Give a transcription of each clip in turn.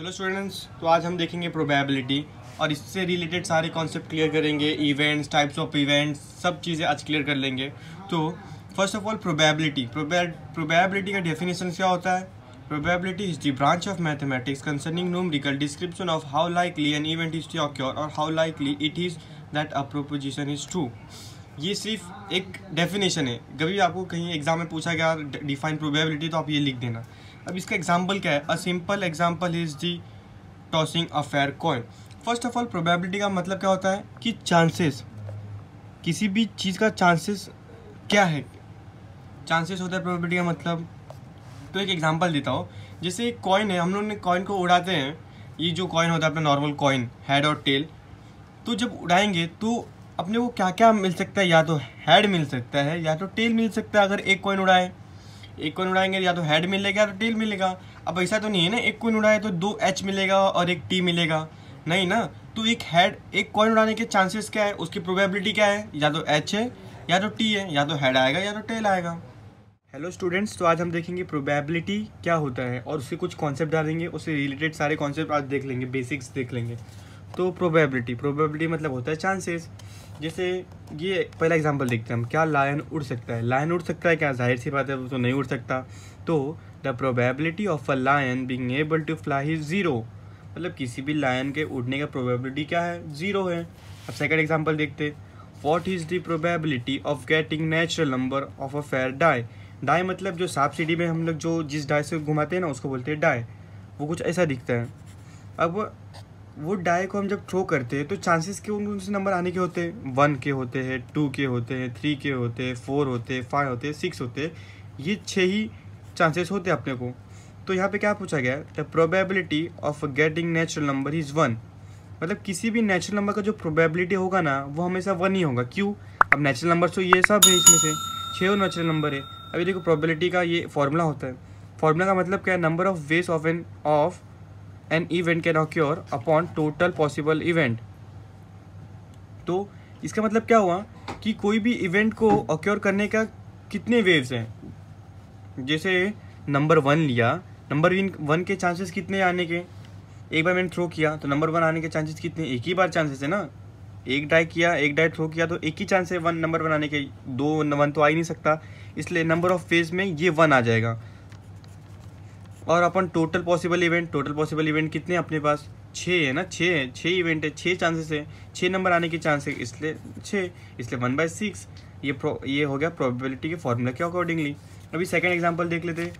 Hello students तो आज हम देखेंगे प्रोबेबिलिटी और इससे रिलेटेड सारे कॉन्सेप्ट क्लियर करेंगे इवेंट्स टाइप्स ऑफ इवेंट्स सब चीज़ें आज क्लियर कर लेंगे तो first of all probability probability का डेफिनेशन क्या होता है Probability is the branch of mathematics concerning numerical description of how likely an event is to occur और how likely it is that a proposition is true ये सिर्फ एक definition है कभी आपको कहीं एग्जाम में पूछा गया डिफाइन प्रोबेबिलिटी तो आप ये लिख देना अब इसका एग्जाम्पल क्या है a simple example is the tossing a fair coin first of all probability का मतलब क्या होता है कि चांसेस किसी भी चीज़ का चांसेस क्या है चांसेस होता है प्रोबेबिलिटी का मतलब तो एक एग्जाम्पल देता हूँ जैसे एक कॉइन है हम लोग ने कॉइन को उड़ाते हैं ये जो कॉइन होता है अपना नॉर्मल कॉइन हेड और टेल तो जब उड़ाएंगे तो अपने को क्या क्या मिल सकता है या तो हेड मिल सकता है या तो टेल मिल सकता है अगर एक कॉइन उड़ाएं एक कोइन उड़ाएंगे या तो हेड मिलेगा तो टेल मिलेगा अब ऐसा तो नहीं है ना एक कोइन उड़ाए तो दो एच मिलेगा और एक टी मिलेगा नहीं ना तो एक हेड एक कॉइन उड़ाने के चांसेस क्या है उसकी प्रोबेबिलिटी क्या है या तो एच है या तो टी है या तो हेड आएगा या तो टेल आएगा हेलो स्टूडेंट्स तो आज हम देखेंगे प्रोबेबिलिटी क्या होता है और उसके कुछ कॉन्सेप्ट डालेंगे उससे रिलेटेड सारे कॉन्सेप्ट आज देख लेंगे बेसिक्स देख लेंगे तो प्रोबेबिलिटी प्रोबेबिलिटी मतलब होता है चांसेस जैसे ये पहला एग्जांपल देखते हैं हम क्या लायन उड़ सकता है लायन उड़ सकता है क्या जाहिर सी बात है वो तो नहीं उड़ सकता तो the probability of a lion being able to fly is zero मतलब किसी भी लायन के उड़ने का प्रोबेबिलिटी क्या है ज़ीरो है अब सेकेंड एग्जाम्पल देखते what is the probability of getting natural number of a fair die die मतलब जो साप सीढ़ी में हम लोग जो जिस डाई से घुमाते हैं ना उसको बोलते हैं डाई वो कुछ ऐसा दिखता है अब वो डाई को हम जब थ्रो करते हैं तो चांसेस के उन से नंबर आने के होते हैं वन के होते हैं टू के होते हैं थ्री के होते हैं फोर होते हैं फाइव होते हैं सिक्स होते हैं ये छः ही चांसेस होते हैं अपने को तो यहाँ पे क्या पूछा गया the probability of getting natural number is one मतलब किसी भी नेचुरल नंबर का जो प्रोबेबिलिटी होगा ना वो हमेशा वन ही होगा क्यों अब नेचुरल नंबर तो ये सब है इसमें से छः नेचुरल नंबर है अभी देखो प्रोबेबिलिटी का ये फॉर्मूला होता है फॉर्मूला का मतलब क्या है number of ways of an of an event can occur upon total possible event तो इसका मतलब क्या हुआ कि कोई भी इवेंट को ऑक्योर करने का कितने वेव्स हैं जैसे नंबर वन लिया नंबर वन वन के चांसेस कितने आने के एक बार मैंने थ्रो किया तो नंबर वन आने के चांसेस कितने एक ही बार चांसेस है ना एक डाई किया एक डाई थ्रो किया तो एक ही चांस है वन नंबर वन आने के दो वन तो आ ही नहीं सकता इसलिए नंबर ऑफ फेज में ये वन आ जाएगा और अपन total possible event total possible event कितने अपने पास छः है ना छः है छः इवेंट है छः चांसेस है छः नंबर आने के चांस है इसलिए छः इसलिए वन बाई सिक्स ये प्रो ये हो गया प्रोबेबिलिटी के फॉर्मूला के अकॉर्डिंगली अभी सेकेंड एग्जाम्पल देख लेते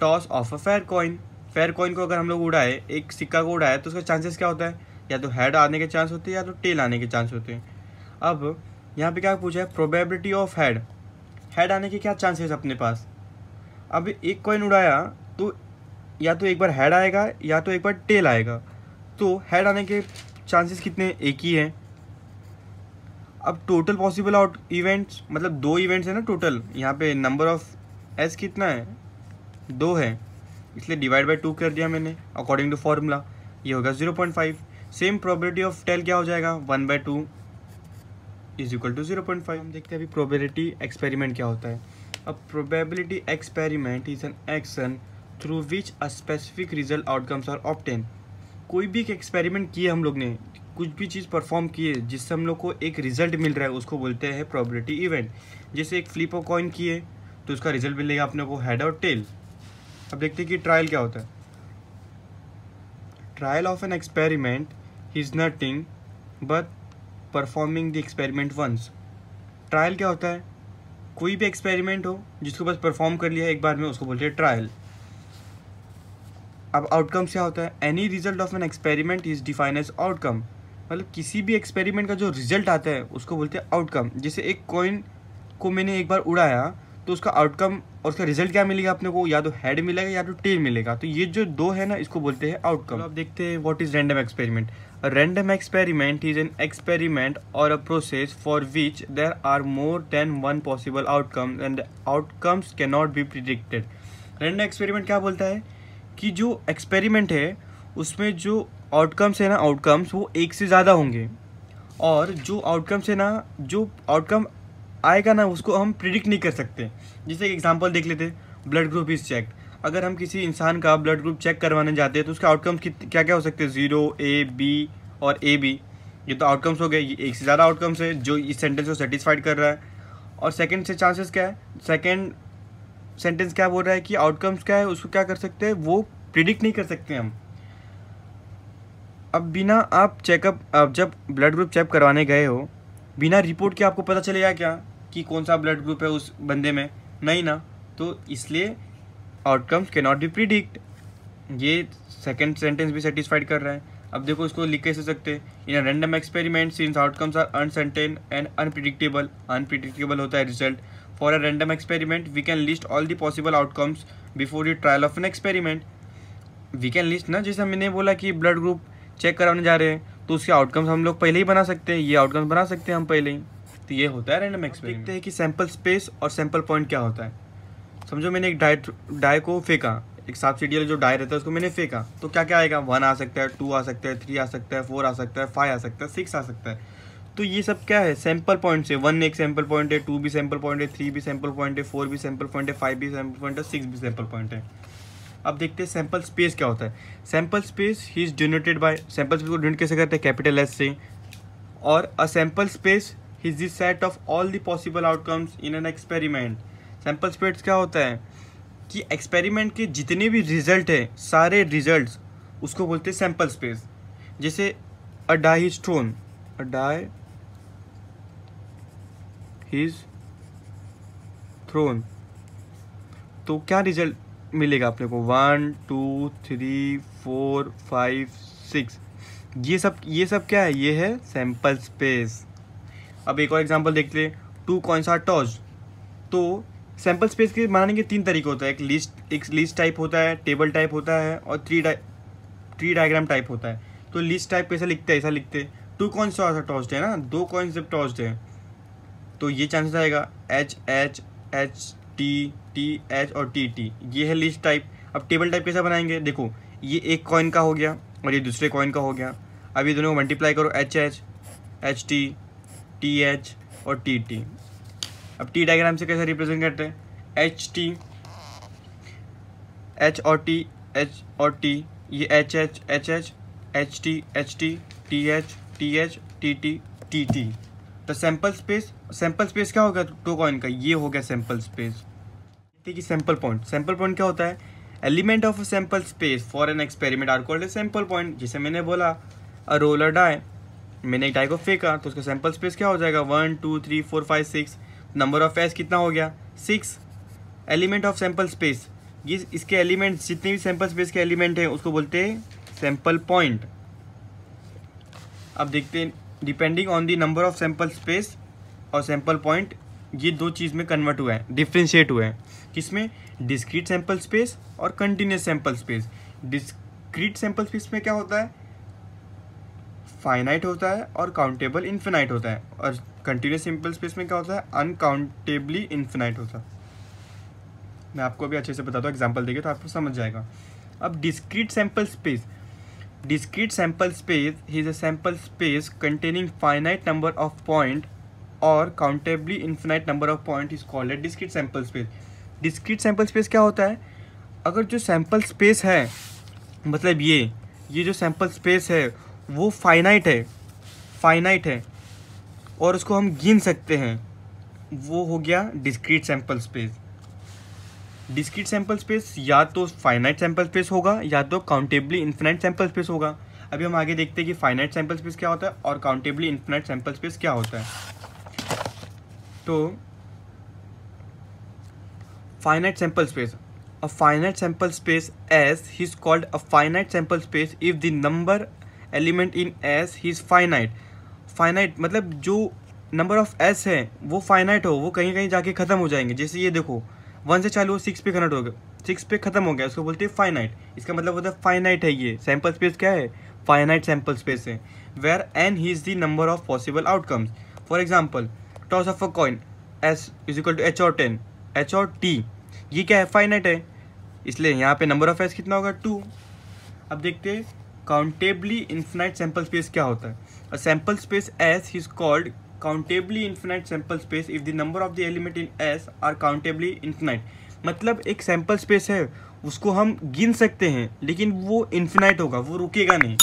toss of a fair coin fair coin को अगर हम लोग उड़ाए एक सिक्का को उड़ाए तो उसका चांसेस क्या होता है या तो हेड आने के चांस होते हैं या तो टेल आने के चांस होते हैं अब यहाँ पे क्या पूछा है प्रोबेबिलिटी ऑफ हेड हेड आने के क्या चांसेस अपने पास अब एक कॉइन उड़ाया तो या तो एक बार हेड आएगा या तो एक बार टेल आएगा तो हेड आने के चांसेस कितने एक ही हैं अब टोटल पॉसिबल आउट इवेंट्स मतलब दो इवेंट्स हैं ना टोटल यहाँ पे नंबर ऑफ एस कितना है दो है इसलिए डिवाइड बाय टू कर दिया मैंने अकॉर्डिंग टू फार्मूला ये होगा zero point five same probability of tail क्या हो जाएगा one by two is equal to zero point five हम देखते हैं अभी प्रोबेबिलिटी एक्सपेरिमेंट क्या होता है अब probability experiment is an action through which a specific result outcomes are obtain कोई भी एक एक्सपेरिमेंट किए हम लोग ने कुछ भी चीज़ परफॉर्म किए जिससे हम लोग को एक रिजल्ट मिल रहा है उसको बोलते हैं प्रॉबिलिटी इवेंट जैसे एक फ्लिप कॉइन किए तो उसका रिजल्ट मिलेगा अपने को हेड और टेल अब देखते हैं कि ट्रायल क्या होता है trial of an experiment is nothing but performing the experiment once trial क्या होता है कोई भी एक्सपेरिमेंट हो जिसको बस परफॉर्म कर लिया एक बार में उसको बोलते हैं ट्रायल अब आउटकम्स क्या होता है any result of an experiment is define as outcome मतलब किसी भी एक्सपेरिमेंट का जो रिजल्ट आता है उसको बोलते हैं आउटकम जैसे एक कॉइन को मैंने एक बार उड़ाया तो उसका आउटकम और उसका रिजल्ट क्या मिलेगा अपने को या तो हेड मिलेगा या तो टेल मिलेगा तो ये जो दो है ना इसको बोलते हैं आउटकम अब देखते हैं what is random experiment random experiment is an experiment और a process for which there are more than one possible outcome and outcomes can not be predicted random experiment क्या बोलता है कि जो एक्सपेरिमेंट है उसमें जो आउटकम्स है ना आउटकम्स वो एक से ज़्यादा होंगे और जो आउटकम्स है ना जो आउटकम आएगा ना उसको हम प्रिडिक्ट नहीं कर सकते जैसे एक एग्जांपल देख लेते ब्लड ग्रुप इज़ चेक अगर हम किसी इंसान का ब्लड ग्रुप चेक करवाने जाते हैं तो उसके आउटकम्स क्या क्या हो सकते हैं ज़ीरो ए बी और ए बी ये तो आउटकम्स हो गए ये एक से ज़्यादा आउटकम्स है जो इस सेंटेंस को सेटिस्फाइड कर रहा है और सेकेंड से चांसेस क्या है सेकेंड सेंटेंस क्या बोल रहा है कि आउटकम्स क्या है उसको क्या कर सकते हैं वो प्रिडिक्ट नहीं कर सकते हम अब बिना आप चेकअप जब ब्लड ग्रुप चेक करवाने गए हो बिना रिपोर्ट के आपको पता चलेगा क्या कि कौन सा ब्लड ग्रुप है उस बंदे में नहीं ना तो इसलिए आउटकम्स के नॉट बी प्रिडिक्ट ये सेकेंड सेंटेंस भी सेटिस्फाइड कर रहा है अब देखो इसको लिख कैसे सकते in random experiment since outcomes are uncertain and unpredictable unpredictable होता है result For a random experiment, we can list all the possible outcomes before the trial of an experiment. We can list ना जैसे मैंने बोला कि blood group check कराने जा रहे हैं तो उसके आउटकम्स हम लोग पहले ही बना सकते हैं ये आउटकम्स बना सकते हैं हम पहले ही तो ये होता है रैंडम एक्सपेरिमेंट देखते हैं कि सैंपल स्पेस और सैंपल पॉइंट क्या होता है समझो मैंने एक डाई डाई को फेंका एक सब्सिडियल जो डाई रहता है उसको मैंने फेंका तो क्या क्या आएगा वन आ सकता है टू आ सकता है थ्री आ सकता है फोर आ सकता है फाइव आ सकता है सिक्स आ सकता है तो ये सब क्या है सैम्पल पॉइंट्स है वन एक सैम्पल पॉइंट है टू भी सैम्पल पॉइंट है थ्री भी सैम्पल पॉइंट है फोर भी सैम्पल पॉइंट है फाइव भी सैम्पल पॉइंट है सिक्स भी सैम्पल पॉइंट है अब देखते हैं सैम्पल स्पेस क्या होता है सैम्पल स्पेस ही is generated by sample space को जनरेट कैसे करते हैं कैपिटल एस से और a sample space is the set of all the possible outcomes in an experiment sample space क्या होता है कि एक्सपेरिमेंट के जितने भी रिजल्ट हैं सारे रिजल्ट उसको बोलते हैं सैम्पल स्पेस जैसे a dice thrown a die is thrown तो क्या रिजल्ट मिलेगा अपने को one two three four five six ये सब ये सब क्या है ये है सैम्पल स्पेस अब एक और एग्जांपल देख ले टू कॉइंस आर टॉस तो सैम्पल स्पेस के बनाने के तीन तरीके होता है एक लिस्ट एक लिस्ट टाइप होता है टेबल टाइप होता है और थ्री डाइ थ्री डायग्राम टाइप होता है तो लिस्ट टाइप कैसा लिखते हैं ऐसा लिखते हैं टू कॉइन्स टॉस है ना दो कॉइन्स जब टॉस्ड है तो ये चांसेस आएगा H H H T T H और टी टी ये है लिस्ट टाइप अब टेबल टाइप कैसा बनाएंगे देखो ये एक कॉइन का हो गया और ये दूसरे कॉइन का हो गया अब ये दोनों को मल्टीप्लाई करो H H H T T H और टी टी अब टी डायग्राम से कैसे रिप्रेजेंट करते हैं एच टी एच और टी एच और टी ये H H H H H T H T T H T H T T T T तो सैंपल स्पेस सैंपल स्पेस क्या हो गया टू कॉइन का ये हो गया सैंपल स्पेस है सैंपल पॉइंट सैंपल पॉइंट क्या होता है element of sample space for an experiment are called sample point जिसे मैंने बोला अ रोलर डाय मैंने एक डाई को फेंका तो उसका सैंपल स्पेस क्या हो जाएगा one two three four five six number of S कितना हो गया six element of sample space ये इसके एलिमेंट जितने भी सैंपल स्पेस के एलिमेंट हैं उसको बोलते हैं सैंपल पॉइंट अब देखते हैं depending on the number of sample space और सैंपल पॉइंट ये दो चीज़ में कन्वर्ट हुआ है डिफ्रेंशिएट हुआ है किसमें डिस्क्रीट सैंपल स्पेस और continuous sample space discrete sample space में क्या होता है फाइनाइट होता है और काउंटेबल इन्फिनाइट होता है और कंटिन्यूस सैंपल स्पेस में क्या होता है अनकाउंटेबली इन्फिनाइट होता है मैं आपको अभी अच्छे से बताता हूँ एग्जाम्पल देके तो आपको समझ जाएगा अब discrete sample space discrete sample space is a sample space containing finite number of point और countably infinite number of point is called है discrete sample space discrete sample space क्या होता है अगर जो सैम्पल स्पेस है मतलब ये ये जो सैम्पल स्पेस है वो फाइनाइट है फाइनाइट है और उसको हम गिन सकते हैं वो हो गया discrete sample space discrete sample space या तो फाइनाइट सैम्पल स्पेस होगा या तो काउंटेबली इन्फिनाइट सैम्पल स्पेस होगा अभी हम आगे देखते हैं कि फाइनाइट सैम्पल स्पेस क्या होता है और काउंटेबली इन्फिनाइट सैम्पल स्पेस क्या होता है तो finite sample space a finite sample space S is called a finite sample space if the number element in S is finite finite मतलब जो नंबर ऑफ एस है वो फाइनाइट हो वो कहीं कहीं जाके ख़त्म हो जाएंगे जैसे ये देखो वन से चालू सिक्स पे कन्वर्ट हो गया सिक्स पे खत्म हो गया उसको बोलते हैं फाइनाइट इसका मतलब होता है फाइनाइट है ये सैम्पल स्पेस क्या है फाइनाइट सैम्पल स्पेस है वेयर एन ही is the number of possible outcomes for example toss of a coin S is equal to H और टेन एच और टी ये क्या है फाइनाइट है इसलिए यहाँ पे नंबर ऑफ एस कितना होगा टू अब देखते हैं काउंटेबली इन्फिनाइट सैम्पल स्पेस क्या होता है sample space S is called countably infinite sample space if the number of the element in S are countably infinite मतलब एक सैम्पल स्पेस है उसको हम गिन सकते हैं लेकिन वो इन्फिनाइट होगा वो रुकेगा नहीं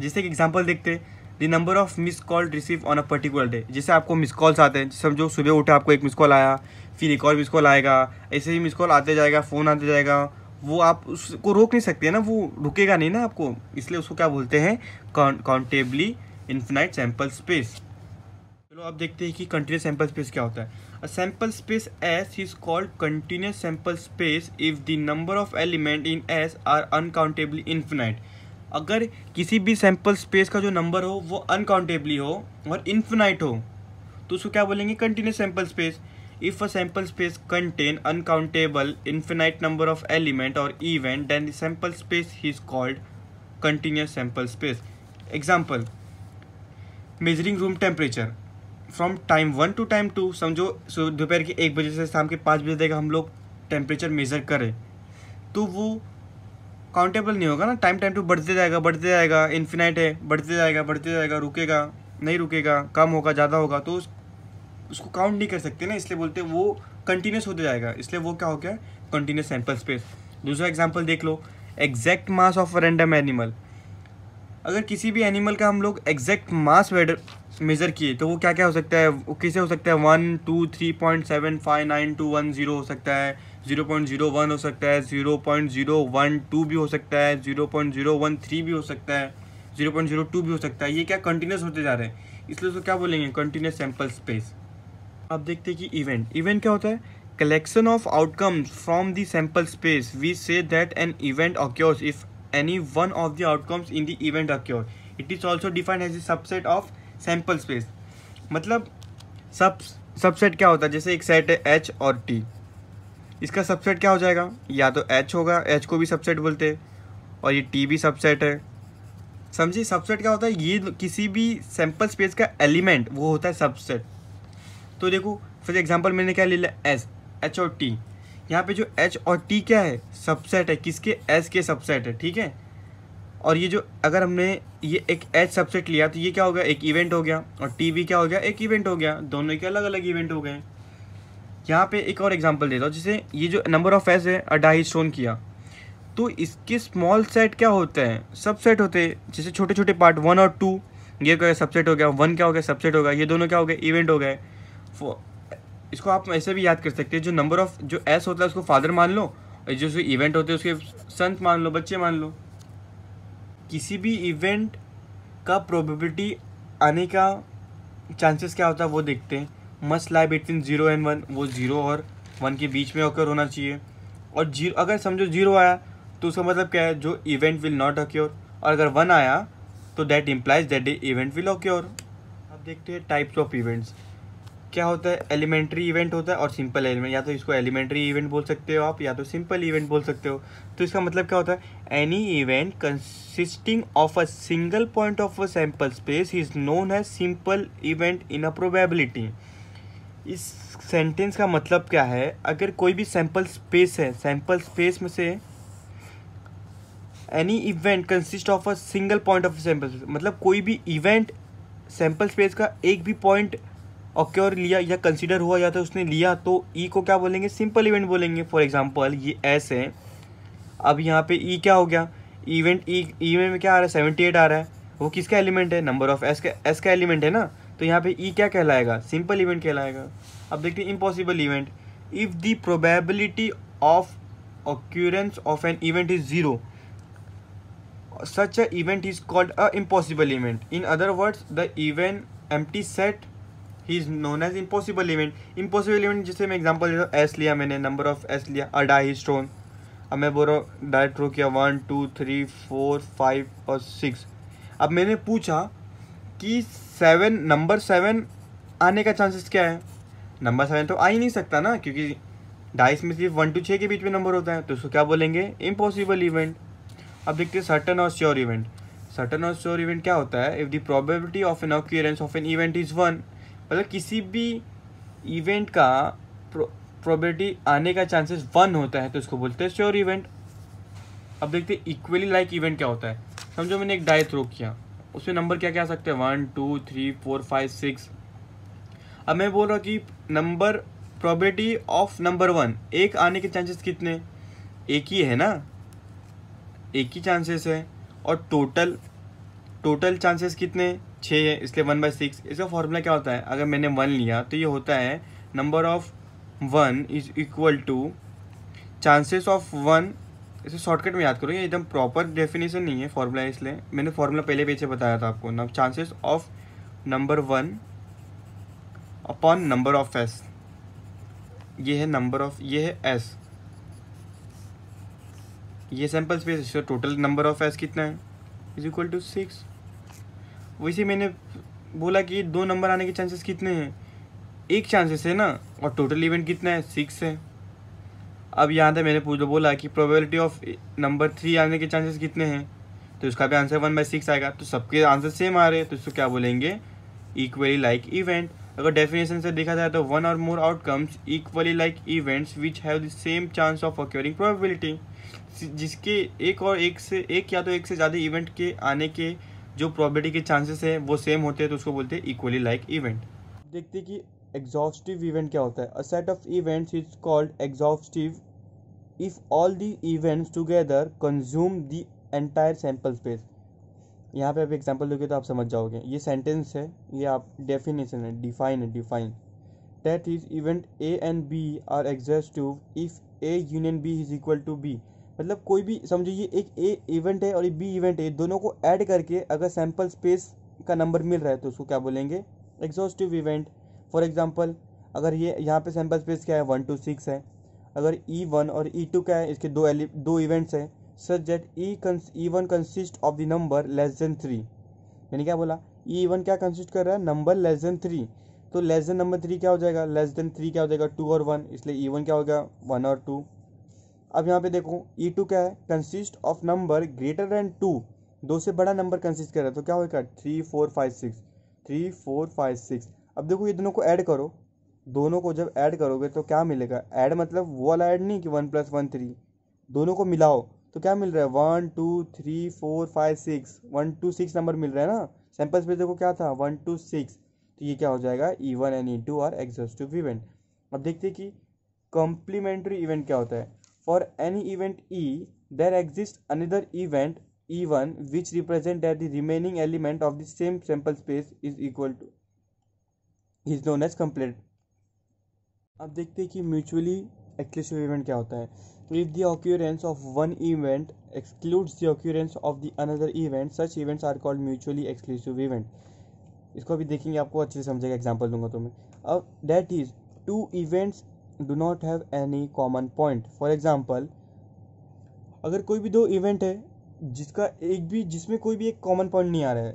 जैसे एक एग्जाम्पल देखते हैं the number of miss call receive on a particular day जैसे आपको मिस कॉल्स आते हैं समझो सुबह उठे आपको एक मिस कॉल आया फिर एक और मिस कॉल आएगा ऐसे ही मिस कॉल आते जाएगा फ़ोन आते जाएगा वो आप उसको रोक नहीं सकते ना वो रुकेगा नहीं ना आपको इसलिए उसको क्या बोलते हैं काउंटेबली इन्फिनाइट सैम्पल स्पेस चलो आप देखते हैं कि कंटिन्यूस सैंपल स्पेस क्या होता है a sample space S is called continuous sample space if the number of element in S are uncountably infinite अगर किसी भी सैंपल स्पेस का जो नंबर हो वो अनकाउंटेबली हो और इन्फिनाइट हो तो उसको क्या बोलेंगे continuous sample space if a sample space contain uncountable infinite number of element और event then the sample space is called continuous sample space example measuring room temperature from time one to time two समझो दोपहर के एक बजे से शाम के पाँच बजे तक हम लोग टेम्परेचर मेज़र करें तो वो काउंटेबल नहीं होगा ना टाइम टाइम टू बढ़ते जाएगा बढ़ते जाएगा इन्फिनाइट है बढ़ते जाएगा बढ़ते जाएगा रुकेगा नहीं रुकेगा कम होगा ज़्यादा होगा तो उसको काउंट नहीं कर सकते ना इसलिए बोलते वो कंटिन्यूस होते जाएगा इसलिए वो क्या हो गया कंटिन्यूस सैम्पल स्पेस दूसरा एग्जाम्पल देख लो exact mass of random animal अगर किसी भी एनिमल का हम लोग एग्जैक्ट मास मेज़र किए तो वो क्या क्या हो सकता है वो किसे हो सकता है one two three point seven five nine two one zero हो सकता है ज़ीरो पॉइंट ज़ीरो वन हो सकता है zero point zero one two भी हो सकता है zero point zero one three भी हो सकता है ज़ीरो पॉइंट ज़ीरो टू भी हो सकता है ये क्या कंटिन्यूस होते जा रहे हैं इसलिए उसको क्या बोलेंगे कंटिन्यूस सैम्पल स्पेस आप देखते हैं कि इवेंट इवेंट क्या होता है collection of outcomes from the sample space we say that an event occurs if any one of the outcomes in the event occurs it is also defined as a subset of sample space मतलब सब subset क्या होता है जैसे एक set है H और T इसका सबसेट क्या हो जाएगा या तो एच होगा एच को भी सबसेट बोलते हैं और ये टी भी सबसेट है समझिए सबसेट क्या होता है ये किसी भी सैम्पल स्पेस का एलिमेंट वो होता है सबसेट तो देखो फिर एग्जाम्पल मैंने क्या ले लिया एस एच और टी यहाँ पे जो एच और टी क्या है सबसेट है किसके एस के सबसेट है ठीक है और ये जो अगर हमने ये एक एच सबसेट लिया तो ये क्या हो गया एक इवेंट हो गया और टी वी क्या हो गया एक इवेंट हो गया दोनों के अलग अलग इवेंट हो गए यहाँ पे एक और एग्जांपल देता हूँ जैसे ये जो नंबर ऑफ एस है अढ़ाई स्टोन किया तो इसके स्मॉल सेट क्या होते हैं सबसेट होते हैं जैसे छोटे छोटे पार्ट वन और टू ये क्या सबसेट हो गया वन क्या हो गया सबसेट हो गया ये दोनों क्या हो गए इवेंट हो गए इसको आप ऐसे भी याद कर सकते हैं जो नंबर ऑफ जो एस होता है उसको फादर मान लो और जो इवेंट होते हैं उसके संत मान लो बच्चे मान लो किसी भी इवेंट का प्रोबेबिलिटी आने का चांसेस क्या होता है वो देखते हैं must lie between zero and one वो ज़ीरो और वन के बीच में होकर होना चाहिए और जीरो अगर समझो जीरो आया तो उसका मतलब क्या है जो इवेंट विल नॉट अक्योर और अगर वन आया तो that implies that event will occur अब देखते हैं टाइप्स ऑफ इवेंट्स क्या होता है एलिमेंट्री इवेंट होता है और सिंपल एलिमेंट या तो इसको एलिमेंट्री इवेंट बोल सकते हो आप या तो सिंपल इवेंट बोल सकते हो तो इसका मतलब क्या होता है any event consisting of a single point of a sample space is known है simple event in a probability इस सेंटेंस का मतलब क्या है अगर कोई भी सैम्पल स्पेस है सैम्पल स्पेस में से any event consist of a single point of sample मतलब कोई भी इवेंट सैम्पल स्पेस का एक भी पॉइंट ऑक्योर लिया या कंसिडर हुआ या तो उसने लिया तो ई e को क्या बोलेंगे सिंपल इवेंट बोलेंगे फॉर एग्जाम्पल ये एस है अब यहाँ पे ई e क्या हो गया इवेंट ई इवेंट में क्या आ रहा है सेवेंटी एट आ रहा है वो किसका एलिमेंट है नंबर ऑफ एस का एस का एलिमेंट है ना तो यहाँ पे ई e क्या कहलाएगा सिंपल इवेंट कहलाएगा अब देखते हैं impossible event if the probability of occurrence of an event is zero such a event is called a impossible event in other words the event empty set ही is known as impossible event impossible event जिसे मैं example देता हूँ S लिया मैंने number of S लिया अडाई stone अब मैं बोल रहा हूँ डायरेक्ट रो किया one two three four five और सिक्स अब मैंने पूछा कि सेवन नंबर सेवन आने का चांसेस क्या है नंबर सेवन तो आ ही नहीं सकता ना क्योंकि डाइस में सिर्फ वन टू छः के बीच में नंबर होता है तो उसको क्या बोलेंगे इम्पॉसिबल इवेंट अब देखते हैं सर्टन और श्योर इवेंट सर्टन और श्योर इवेंट क्या होता है if the probability of an of an event is one मतलब किसी भी इवेंट का प्रोबेबिलिटी आने का चांसेस वन होता है तो इसको बोलते हैं श्योर इवेंट अब देखते हैं इक्वली लाइक इवेंट क्या होता है समझो मैंने एक डाई थ्रो किया उसमें नंबर क्या क्या आ सकते हैं one two three four five six अब मैं बोल रहा हूँ कि number probability of number one एक आने के चांसेस कितने एक ही है ना एक ही चांसेस है और टोटल टोटल चांसेस कितने छः है इसलिए वन बाई सिक्स इसका फॉर्मूला क्या होता है अगर मैंने वन लिया तो ये होता है number of one is equal to chances of one इसे शॉर्टकट में याद करो ये एकदम प्रॉपर डेफिनेशन नहीं है फॉर्मूला इसलिए मैंने फॉर्मूला पहले पीछे बताया था आपको ना chances of number one upon number of S ये है नंबर ऑफ ये है एस ये सैम्पल स्पेस इसका टोटल नंबर ऑफ एस कितना है इज इक्वल टू सिक्स वैसे मैंने बोला कि दो नंबर आने के चांसेस कितने हैं एक चांसेस है ना और टोटल इवेंट कितना है सिक्स है अब यहाँ तक मैंने पूछ बोला कि प्रोबेबिलिटी ऑफ नंबर थ्री आने के चांसेस कितने हैं तो इसका भी आंसर वन बाई सिक्स आएगा तो सबके आंसर सेम आ रहे हैं तो इसको क्या बोलेंगे इक्वली लाइक इवेंट अगर डेफिनेशन से देखा जाए तो वन और more outcomes equally like events which have the same chance of occurring probability जिसके एक और एक से एक या तो एक से ज़्यादा इवेंट के आने के जो प्रॉबिलिटी के चांसेस हैं वो सेम होते हैं तो उसको बोलते हैं इक्वली लाइक इवेंट देखते कि एग्जॉस्टिव इवेंट क्या होता है a set of events is called exhaustive if all the events together consume the entire sample space यहाँ पे आप एग्जांपल दोगे तो आप समझ जाओगे ये सेंटेंस है ये आप डेफिनेशन है डिफाइन है define that is event A and B are exhaustive if A union B is equal to B मतलब कोई भी समझिए एक ए इवेंट है और एक बी इवेंट है दोनों को ऐड करके अगर सैम्पल स्पेस का नंबर मिल रहा है तो उसको क्या बोलेंगे एग्जॉस्टिव इवेंट फॉर एग्जाम्पल अगर ये यहाँ पे सैम्पल स्पेस क्या है वन टू सिक्स है अगर ई e वन और ई e टू क्या है इसके दो एलि दो इवेंट्स हैं such that E E one consist of the number less than three मैंने क्या बोला ई e वन क्या कंसिस्ट कर रहा है नंबर लेस देन थ्री तो लेस देन नंबर थ्री क्या हो जाएगा लेस देन थ्री क्या हो जाएगा टू और वन इसलिए ई वन क्या हो गया वन और टू अब यहाँ पे देखो ई e टू क्या है consist of number greater than two दो से बड़ा नंबर कंसिस्ट कर रहा है तो क्या होगा three four five six three four five six अब देखो ये दोनों को ऐड करो दोनों को जब ऐड करोगे तो क्या मिलेगा ऐड मतलब वो वाला ऐड नहीं कि वन प्लस वन थ्री दोनों को मिलाओ तो क्या मिल रहा है one two three four five six one two six number मिल रहा है ना सैम्पल स्पेस देखो क्या था वन टू सिक्स तो ये क्या हो जाएगा E one and E two are exhaustive event अब देखते हैं कि कॉम्प्लीमेंट्री इवेंट क्या होता है for any event E there exist another event E one which represent that the remaining element of the same sample space is equal to is known as complete अब देखते हैं कि म्यूचुअली एक्सक्लूसिव इवेंट क्या होता है तो if the occurrence of one event excludes the occurrence of the another event such events are called mutually exclusive event इसको अभी देखेंगे आपको अच्छे से समझेगा एग्जाम्पल दूंगा तो मैं अब that is two events do not have any common point for example अगर कोई भी दो इवेंट है जिसका एक भी जिसमें कोई भी एक कॉमन पॉइंट नहीं आ रहा है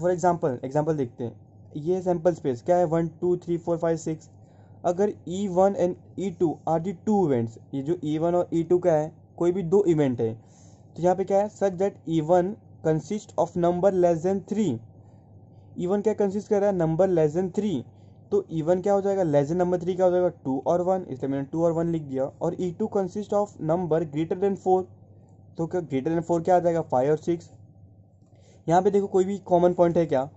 फॉर एग्जाम्पल एग्जाम्पल देखते हैं ये सैम्पल स्पेस क्या है one two three four five six अगर E one and E two are the two events ये जो ई e वन और ई e टू का है कोई भी दो इवेंट है तो यहाँ पे क्या है such that E one consist of number less than three E one क्या कंसिस्ट कर रहा है नंबर लेस देन थ्री तो इवन क्या हो जाएगा लेजन नंबर थ्री क्या हो जाएगा टू और वन इसलिए मैंने टू और वन लिख दिया और E two consist of number greater than four तो क्या ग्रेटर देन फोर क्या आ जाएगा फाइव और सिक्स यहाँ पे देखो कोई भी कॉमन पॉइंट है क्या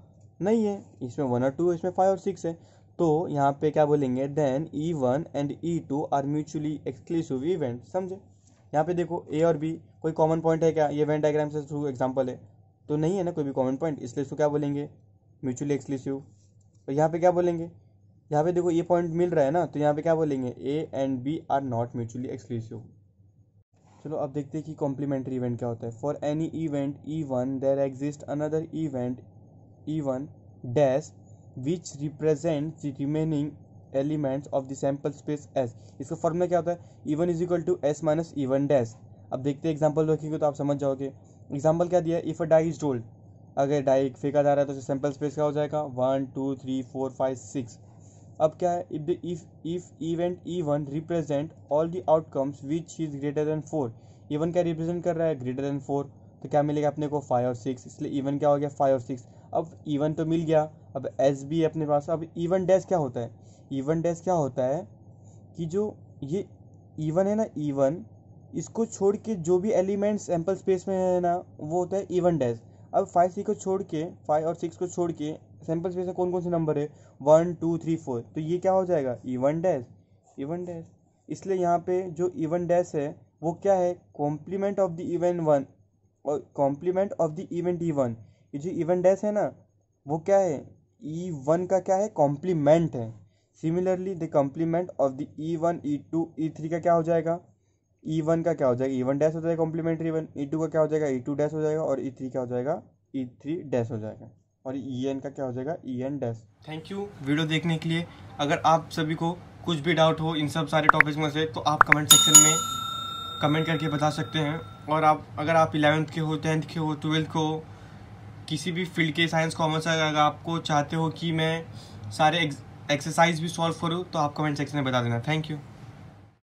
नहीं है इसमें वन और टू इसमें फाइव और सिक्स है तो यहाँ पे क्या बोलेंगे then E one and E two are mutually exclusive event समझे यहाँ पे देखो ए और बी कोई कॉमन पॉइंट है क्या ये वेंट डायग्राम से थ्रू एग्जाम्पल है तो नहीं है ना कोई भी कॉमन पॉइंट इसलिए इसको क्या बोलेंगे म्यूचुअली एक्सक्लूसिव तो यहाँ पे क्या बोलेंगे यहाँ पे देखो ये पॉइंट मिल रहा है ना तो यहाँ पे क्या बोलेंगे A and B are not mutually exclusive चलो अब देखते हैं कि कॉम्प्लीमेंट्री इवेंट क्या होता है for any event E one there exist another event E one dash which represent the remaining elements of the sample space S इसका formula क्या होता है E one is equal to S minus E one dash अब देखते हैं example रखेंगे तो आप समझ जाओगे एग्जाम्पल क्या दिया if a die is rolled अगर डाई फेंका जा रहा है तो सैम्पल स्पेस क्या हो जाएगा one two three four five six अब क्या है if if if event E one represent all the outcomes which is greater than four even क्या रिप्रेजेंट कर रहा है ग्रेटर देन फोर तो क्या मिलेगा अपने को फाइव और सिक्स इसलिए इवन e क्या हो गया फाइव और सिक्स अब इवन e तो मिल गया अब एस बी अपने पास अब इवन e डैश क्या होता है इवन डैश क्या होता है कि जो ये इवन है ना इवन इसको छोड़ के जो भी एलिमेंट्स सैम्पल स्पेस में है ना वो होता है इवन डैश अब फाइव सी को छोड़ के फाइव और सिक्स को छोड़ के सैम्पल स्पेस में कौन कौन से नंबर है वन टू थ्री फोर तो ये क्या हो जाएगा इवन डैश इवन डैश इसलिए यहाँ पे जो इवन डैश है वो क्या है complement of the even one और complement of the event E one ये जो इवन डैश है ना वो क्या है ई e वन का क्या है कॉम्प्लीमेंट है similarly the complement of the E one E two E three का क्या हो जाएगा ई e वन का क्या हो जाएगा ई वन डैश हो जाएगा कॉम्प्लीमेंट्री वन ई टू का क्या हो जाएगा ई टू डैश हो जाएगा और ई e थ्री क्या हो जाएगा ई थ्री डैश हो जाएगा और ई e एन का क्या हो जाएगा E N dash thank you video देखने के लिए अगर आप सभी को कुछ भी डाउट हो इन सब सारे टॉपिक्स में से तो आप कमेंट सेक्शन में कमेंट करके बता सकते हैं और आप अगर आप इलेवेंथ के हो टेंथ के हो ट्वेल्थ के हो किसी भी फील्ड के साइंस कॉमर्स अगर आपको चाहते हो कि मैं सारे एक्सरसाइज भी सॉल्व करूँ तो आप कमेंट सेक्शन में बता देना थैंक यू